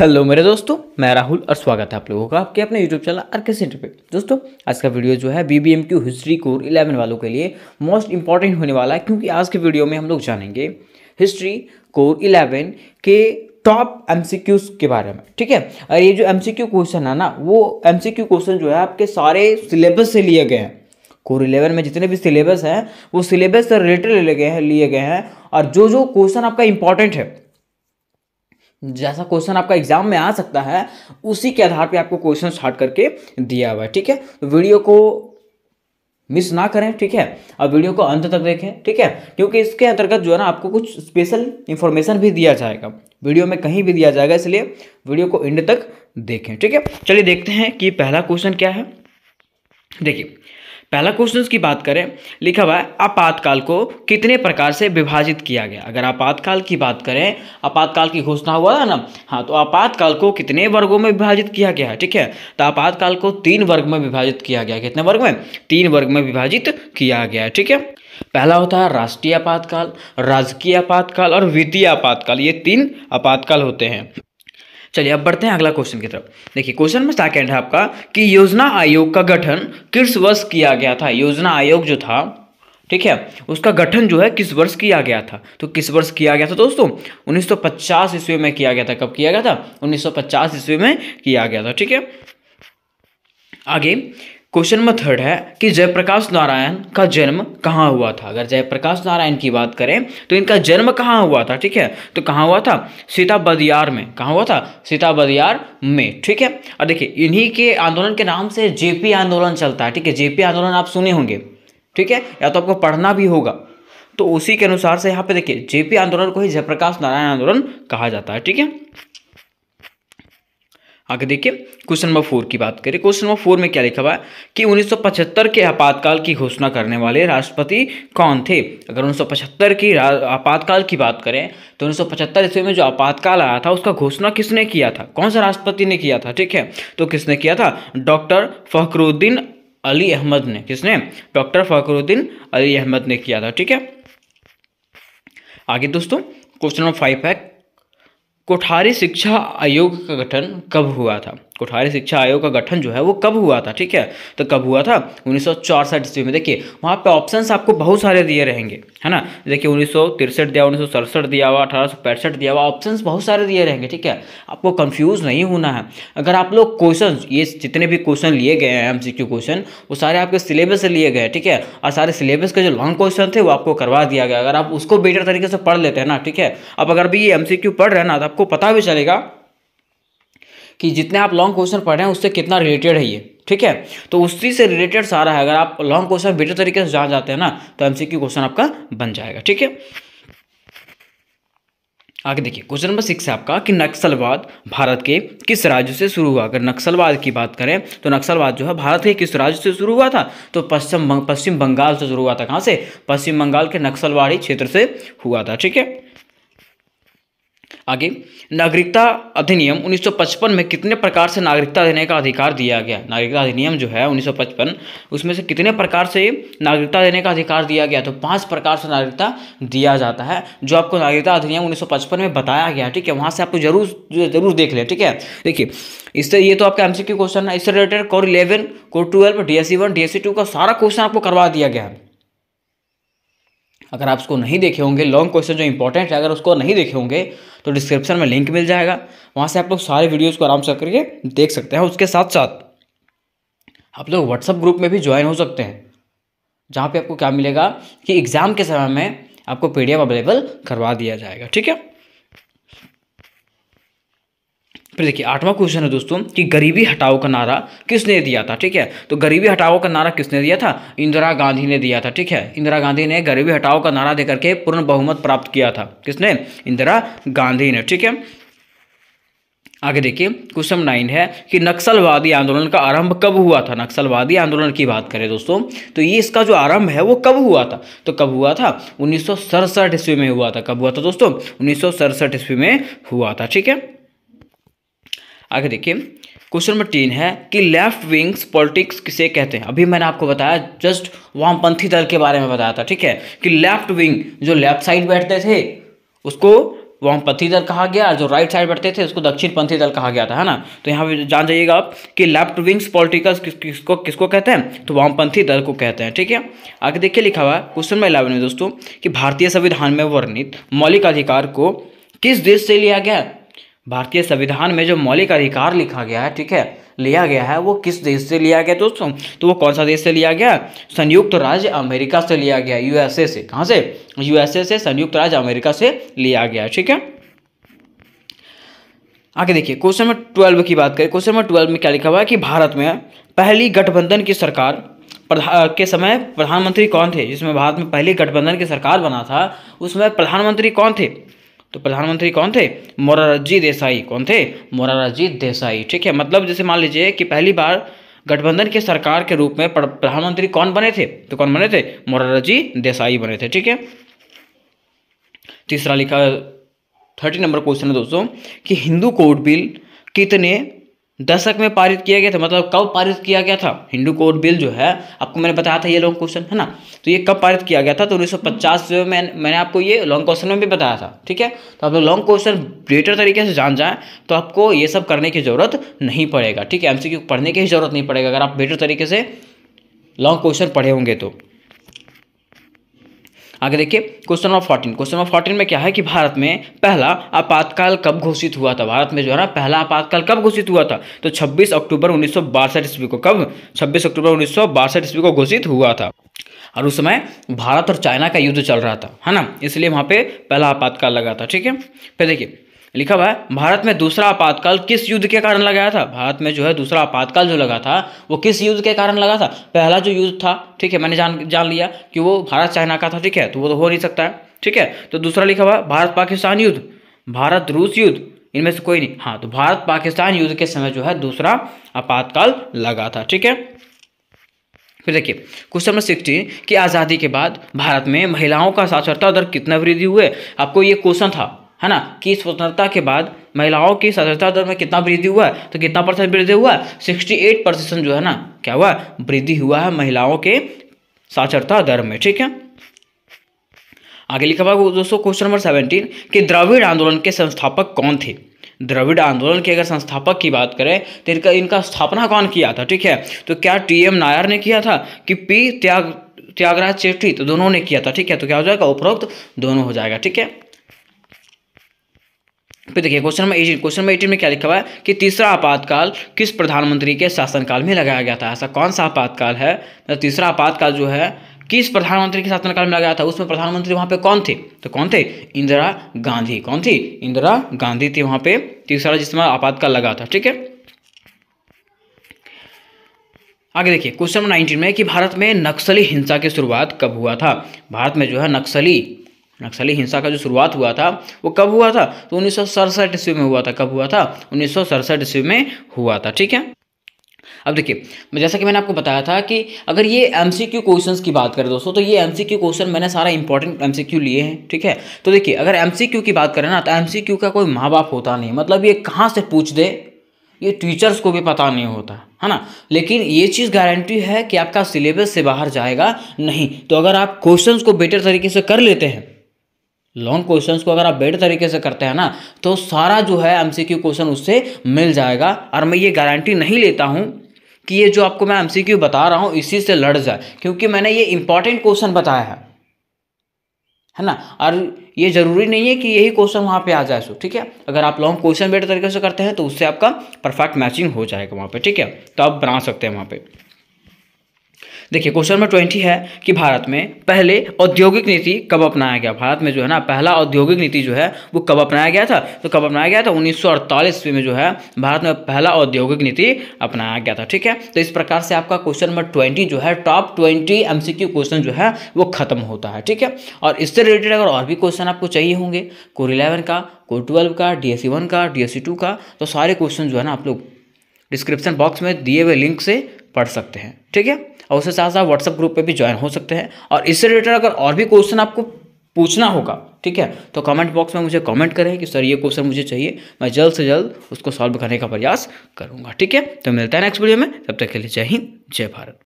hello मेरे दोस्तों मैं राहुल और स्वागत है आप लोगों का आपके अपने YouTube channel R K centre पे दोस्तों आज का वीडियो जो है B B M Q history core eleven वालों के लिए मोस्ट इंपॉर्टेंट होने वाला है क्योंकि आज के वीडियो में हम लोग जानेंगे हिस्ट्री कोर इलेवन के टॉप एम के बारे में ठीक है और ये जो एम क्वेश्चन है ना वो एम क्वेश्चन जो है आपके सारे सिलेबस से लिए गए हैं कोर इलेवन में जितने भी सिलेबस हैं वो सिलेबस से रिलेटेड लिए गए हैं लिए गए हैं और जो जो क्वेश्चन आपका इंपॉर्टेंट है जैसा क्वेश्चन आपका एग्जाम में आ सकता है उसी के आधार पे आपको क्वेश्चन स्टार्ट करके दिया हुआ है ठीक है तो वीडियो को मिस ना करें ठीक है और वीडियो को अंत तक देखें ठीक है क्योंकि इसके अंतर्गत जो है ना आपको कुछ स्पेशल इन्फॉर्मेशन भी दिया जाएगा वीडियो में कहीं भी दिया जाएगा इसलिए वीडियो को एंड तक देखें ठीक है चलिए देखते हैं कि पहला क्वेश्चन क्या है देखिए पहला क्वेश्चन की बात करें लिखा हुआ है आपातकाल को कितने प्रकार से विभाजित किया गया अगर आपातकाल की बात करें आपातकाल की घोषणा हुआ है ना हाँ तो आपातकाल को कितने वर्गों में विभाजित किया गया है ठीक है तो आपातकाल को तीन वर्ग में विभाजित किया गया कितने वर्ग में तीन वर्ग में विभाजित किया गया है ठीक है पहला होता है राष्ट्रीय आपातकाल राजकीय आपातकाल और वित्तीय आपातकाल ये तीन आपातकाल होते हैं चलिए अब बढ़ते हैं अगला क्वेश्चन की तरफ देखिए क्वेश्चन में सेकेंड है आपका कि योजना आयोग का गठन किस वर्ष किया गया था योजना आयोग जो था ठीक है उसका गठन जो है किस वर्ष किया गया था तो किस वर्ष किया गया था दोस्तों 1950 ईस्वी में किया गया था कब किया गया था 1950 ईस्वी में किया गया था ठीक है आगे क्वेश्चन नंबर थर्ड है कि जयप्रकाश नारायण का जन्म कहाँ हुआ था अगर जयप्रकाश नारायण की बात करें तो इनका जन्म कहाँ हुआ था ठीक है तो कहाँ हुआ था सीता बदियार में कहाँ हुआ था सीता बदियार में ठीक है और देखिए इन्हीं के आंदोलन के नाम से जेपी आंदोलन चलता है ठीक है जेपी आंदोलन आप सुने होंगे ठीक है या तो आपको पढ़ना भी होगा तो उसी के अनुसार से यहाँ पे देखिए जेपी आंदोलन को ही जयप्रकाश नारायण आंदोलन कहा जाता है ठीक है आगे देखिए क्वेश्चन नंबर फोर की बात करें क्वेश्चन नंबर फोर में क्या लिखा हुआ है कि 1975 के आपातकाल की घोषणा करने वाले राष्ट्रपति कौन थे अगर 1975 की आपातकाल की बात करें तो 1975 ईस्वी में जो आपातकाल आया था उसका घोषणा किसने किया था कौन सा राष्ट्रपति ने किया था ठीक है तो किसने किया था डॉक्टर फखरुद्दीन अली अहमद ने किसने डॉक्टर फखरुद्दीन अली अहमद ने किया था ठीक है आगे दोस्तों क्वेश्चन नंबर फाइव है कोठारी शिक्षा आयोग का गठन कब हुआ था कोठारी शिक्षा आयोग का गठन जो है वो कब हुआ था ठीक है तो कब हुआ था उन्नीस सौ ईस्वी में देखिए वहाँ पे ऑप्शंस आपको बहुत सारे दिए रहेंगे है ना देखिए उन्नीस दिया उन्नीस दिया हुआ अठारह दिया हुआ ऑप्शंस बहुत सारे दिए रहेंगे ठीक है आपको कंफ्यूज नहीं होना है अगर आप लोग क्वेश्चन ये जितने भी क्वेश्चन लिए गए हैं एम क्वेश्चन वो सारे आपके सिलेबस से लिए गए ठीक है और सारे सिलेबस के जो लॉन्ग क्वेश्चन थे वो आपको करवा दिया गया अगर आप उसको बेटर तरीके से पढ़ लेते हैं ना ठीक है अब अगर भी ये एम पढ़ रहे हैं ना तो आपको पता भी चलेगा कि जितने आप लॉन्ग क्वेश्चन पढ़ रहे हैं उससे कितना रिलेटेड है ये ठीक है तो उसी से रिलेटेड सारा है अगर आप लॉन्ग क्वेश्चन बेटर तरीके से जान जाते हैं ना तो एमसीक्यू क्वेश्चन आपका बन जाएगा ठीक है आगे देखिए क्वेश्चन नंबर सिक्स है आपका कि नक्सलवाद भारत के किस राज्य से शुरू हुआ अगर नक्सलवाद की बात करें तो नक्सलवाद जो है भारत के किस राज्य से शुरू हुआ था तो पश्चिम पश्चिम बंगाल से शुरू हुआ था कहाँ से पश्चिम बंगाल के नक्सलवाड़ी क्षेत्र से हुआ था ठीक है आगे नागरिकता अधिनियम 1955 में कितने प्रकार से नागरिकता देने का अधिकार दिया गया नागरिकता अधिनियम जो है 1955 उसमें से कितने प्रकार से नागरिकता देने का अधिकार दिया गया तो पांच प्रकार से नागरिकता दिया जाता है जो आपको नागरिकता अधिनियम 1955 में बताया गया ठीक है वहाँ से आपको जरूर जरूर देख लें ठीक है देखिए इससे ये तो आपका एम क्वेश्चन है इससे related core eleven core twelve D S का सारा क्वेश्चन आपको करवा दिया गया है अगर आप उसको नहीं देखे होंगे लॉन्ग क्वेश्चन जो इंपॉर्टेंट है अगर उसको नहीं देखे होंगे तो डिस्क्रिप्शन में लिंक मिल जाएगा वहाँ से आप लोग सारे वीडियोज़ को आराम से करके देख सकते हैं उसके साथ साथ आप लोग व्हाट्सअप ग्रुप में भी ज्वाइन हो सकते हैं जहाँ पर आपको क्या मिलेगा कि एग्ज़ाम के समय में आपको पी अवेलेबल करवा दिया जाएगा ठीक है फिर देखिए आठवां क्वेश्चन है दोस्तों कि गरीबी हटाओ का नारा किसने दिया था ठीक है तो गरीबी हटाओ का नारा किसने दिया था इंदिरा गांधी ने दिया था ठीक है इंदिरा गांधी ने गरीबी हटाओ का नारा देकर के पूर्ण बहुमत प्राप्त किया था किसने इंदिरा गांधी ने ठीक है आगे देखिए क्वेश्चन नाइन है कि नक्सलवादी आंदोलन का आरंभ कब हुआ था नक्सलवादी आंदोलन की बात करें दोस्तों तो ये इसका जो आरंभ है वो कब हुआ था तो कब हुआ था उन्नीस ईस्वी में हुआ था कब हुआ था दोस्तों उन्नीस ईस्वी में हुआ था ठीक है आगे देखिए क्वेश्चन नंबर तीन है कि लेफ्ट विंग्स पॉलिटिक्स किसे कहते हैं अभी मैंने आपको बताया जस्ट वामपंथी दल के बारे में बताया था ठीक है कि लेफ्ट विंग जो लेफ्ट साइड बैठते थे उसको वामपंथी दल कहा गया जो राइट साइड बैठते थे उसको दक्षिण पंथी दल कहा गया था है ना तो यहाँ पे जान जाइएगा आप कि लेफ्ट विंग्स पॉलिटिकल्स किस, किसको किसको कहते हैं तो वामपंथी दल को कहते हैं ठीक है आगे देखिए लिखा हुआ क्वेश्चन नंबर इलेवन में दोस्तों कि भारतीय संविधान में वर्णित मौलिक अधिकार को किस देश से लिया गया भारतीय संविधान में जो मौलिक अधिकार लिखा गया है ठीक है लिया गया है वो किस देश से लिया गया दोस्तों तो वो कौन सा देश से लिया गया संयुक्त राज्य अमेरिका से लिया गया यूएसए से कहाँ से यूएसए से संयुक्त राज्य अमेरिका से लिया गया ठीक है आगे देखिए क्वेश्चन नंबर ट्वेल्व की बात करें क्वेश्चन नंबर ट्वेल्व में क्या लिखा हुआ है कि भारत में पहली गठबंधन की सरकार के समय प्रधानमंत्री कौन थे जिसमें भारत में पहली गठबंधन की सरकार बना था उसमें प्रधानमंत्री कौन थे तो प्रधानमंत्री कौन थे मोरारजी देसाई कौन थे मोरारजी देसाई ठीक है मतलब जैसे मान लीजिए कि पहली बार गठबंधन के सरकार के रूप में प्रधानमंत्री कौन बने थे तो कौन बने थे मोरारजी देसाई बने थे ठीक है तीसरा लिखा थर्टी नंबर क्वेश्चन है दोस्तों कि हिंदू कोड बिल कितने दशक में पारित किया गया था मतलब कब पारित किया गया था हिंदू कोड बिल जो है आपको मैंने बताया था ये लॉन्ग क्वेश्चन है ना तो ये कब पारित किया गया था तो उन्नीस जो मैं मैंने आपको ये लॉन्ग क्वेश्चन में भी बताया था ठीक है तो आप लोग लॉन्ग क्वेश्चन ग्रेटर तरीके से जान जाएं तो आपको ये सब करने की ज़रूरत नहीं पड़ेगा ठीक है एम पढ़ने की ज़रूरत नहीं पड़ेगा अगर आप बेटर तरीके से लॉन्ग क्वेश्चन पढ़े होंगे तो आगे देखिए question number fourteen question number fourteen में क्या है कि भारत में पहला आपातकाल कब घोषित हुआ था भारत में जो है ना पहला आपातकाल कब घोषित हुआ था तो छब्बीस अक्टूबर उन्नीस सौ ईस्वी को कब छब्बीस अक्टूबर उन्नीस सौ ईस्वी को घोषित हुआ था और उस समय भारत और चाइना का युद्ध चल रहा था है ना इसलिए वहाँ पे पहला आपातकाल लगा था ठीक है फिर देखिए लिखा हुआ है भारत में दूसरा आपातकाल किस युद्ध के कारण लगाया था भारत में जो है दूसरा आपातकाल जो लगा था वो किस युद्ध के कारण लगा था पहला जो युद्ध था ठीक है मैंने जान जान लिया कि वो भारत चाइना का था ठीक है तो वो तो हो नहीं सकता है ठीक है तो दूसरा लिखा हुआ भारत पाकिस्तान युद्ध भारत रूस युद्ध इनमें से कोई नहीं हाँ तो भारत पाकिस्तान युद्ध के समय जो है दूसरा आपातकाल लगा था ठीक है फिर देखिए क्वेश्चन नंबर सिक्सटी कि आज़ादी के बाद भारत में महिलाओं का साक्षरता दर कितना वृद्धि हुए आपको ये क्वेश्चन था है ना कि स्वतंत्रता के बाद महिलाओं की साक्षरता दर में कितना वृद्धि हुआ है तो कितना परसेंट वृद्धि हुआ है सिक्सटी एट परसेंट जो है ना क्या हुआ वृद्धि हुआ है महिलाओं के साक्षरता दर में ठीक है आगे लिखा हुआ दोस्तों क्वेश्चन नंबर सेवनटीन कि द्रविड़ आंदोलन के संस्थापक कौन थे द्रविड़ आंदोलन के अगर संस्थापक की बात करें तो इनका इनका स्थापना कौन किया था ठीक है तो क्या टी एम नायर ने किया था कि पी त्याग त्यागराज चेट्टी तो दोनों ने किया था ठीक है तो क्या हो जाएगा उपरोक्त दोनों हो जाएगा ठीक है फिर देखिए question number eighteen question number eighteen में क्या लिखा हुआ है कि तीसरा आपातकाल किस प्रधानमंत्री के शासनकाल में लगाया गया था ऐसा कौन सा आपातकाल है तो तीसरा आपातकाल जो है किस प्रधानमंत्री के शासनकाल में लगाया था उसमें प्रधानमंत्री वहाँ पे कौन थे तो कौन थे इंदिरा गांधी कौन थी इंदिरा गांधी थी वहाँ पे तीसरा जिसमें आपातकाल लगा था ठीक है आगे देखिए क्वेश्चन नंबर नाइनटीन में कि भारत में नक्सली हिंसा की शुरुआत कब हुआ था भारत में जो है नक्सली नक्सली हिंसा का जो शुरुआत हुआ था वो कब हुआ था तो उन्नीस सौ ईस्वी में हुआ था कब हुआ था उन्नीस सौ ईस्वी में हुआ था ठीक है अब देखिए जैसा कि मैंने आपको बताया था कि अगर ये एम सी क्यू क्वेश्चन की बात करें दोस्तों तो ये एम सी क्यू क्वेश्चन मैंने सारा इंपॉर्टेंट एम सी क्यू लिए हैं ठीक है तो देखिए अगर एम सी क्यू की बात करें ना तो एम सी क्यू का कोई माँ बाप होता नहीं मतलब ये कहाँ से पूछ दे ये टीचर्स को भी पता नहीं होता है ना लेकिन ये चीज़ गारंटी है कि आपका सिलेबस से बाहर जाएगा नहीं तो अगर आप क्वेश्चन को बेटर तरीके से कर लेते हैं लॉन्ग क्वेश्चंस को अगर आप बेटर तरीके से करते हैं ना तो सारा जो है एमसीक्यू क्वेश्चन उससे मिल जाएगा और मैं ये गारंटी नहीं लेता हूँ कि ये जो आपको मैं एमसीक्यू बता रहा हूँ इसी से लड़ जाए क्योंकि मैंने ये इंपॉर्टेंट क्वेश्चन बताया है है ना और ये ज़रूरी नहीं है कि यही क्वेश्चन वहाँ पे आ जाए सो ठीक है अगर आप लॉन्ग क्वेश्चन बेटर तरीके से करते हैं तो उससे आपका परफेक्ट मैचिंग हो जाएगा वहाँ पे ठीक है तो आप बना सकते हैं वहाँ पे देखिए क्वेश्चन नंबर ट्वेंटी है कि भारत में पहले औद्योगिक नीति कब अपनाया गया भारत में जो है ना पहला औद्योगिक नीति जो है वो कब अपनाया गया था तो कब अपनाया गया था उन्नीस ईस्वी में जो है भारत में पहला औद्योगिक नीति अपनाया गया था ठीक है तो इस प्रकार से आपका क्वेश्चन नंबर ट्वेंटी जो है टॉप ट्वेंटी एम क्वेश्चन जो है वो खत्म होता है ठीक है और इससे रिलेटेड अगर और भी क्वेश्चन आपको चाहिए होंगे कोर इलेवन का कोर ट्वेल्व का डी एस वन का डी एस टू का तो सारे क्वेश्चन जो है ना आप लोग डिस्क्रिप्शन बॉक्स में दिए हुए लिंक से पढ़ सकते हैं ठीक है और उसके साथ साथ व्हाट्सएप ग्रुप पर भी ज्वाइन हो सकते हैं और इससे रिलेटेड अगर और भी क्वेश्चन आपको पूछना होगा ठीक है तो कमेंट बॉक्स में मुझे कमेंट करें कि सर ये क्वेश्चन मुझे चाहिए मैं जल्द से जल्द उसको सॉल्व करने का प्रयास करूंगा ठीक है तो मिलता है नेक्स्ट वीडियो में तब तक के लिए जय हिंद जय भारत